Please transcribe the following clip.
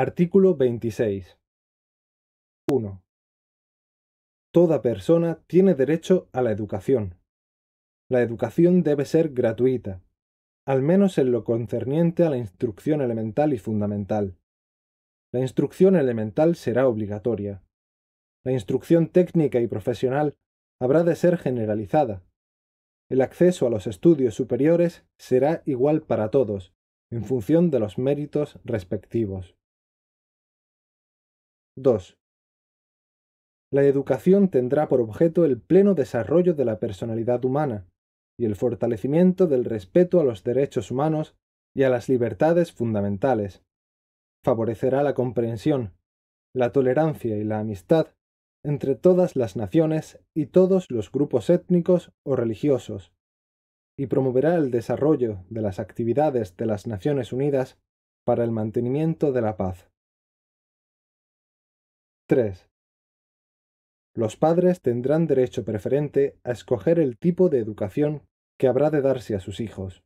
Artículo 26. 1. Toda persona tiene derecho a la educación. La educación debe ser gratuita, al menos en lo concerniente a la instrucción elemental y fundamental. La instrucción elemental será obligatoria. La instrucción técnica y profesional habrá de ser generalizada. El acceso a los estudios superiores será igual para todos, en función de los méritos respectivos. 2. La educación tendrá por objeto el pleno desarrollo de la personalidad humana y el fortalecimiento del respeto a los derechos humanos y a las libertades fundamentales. Favorecerá la comprensión, la tolerancia y la amistad entre todas las naciones y todos los grupos étnicos o religiosos, y promoverá el desarrollo de las actividades de las Naciones Unidas para el mantenimiento de la paz. 3. Los padres tendrán derecho preferente a escoger el tipo de educación que habrá de darse a sus hijos.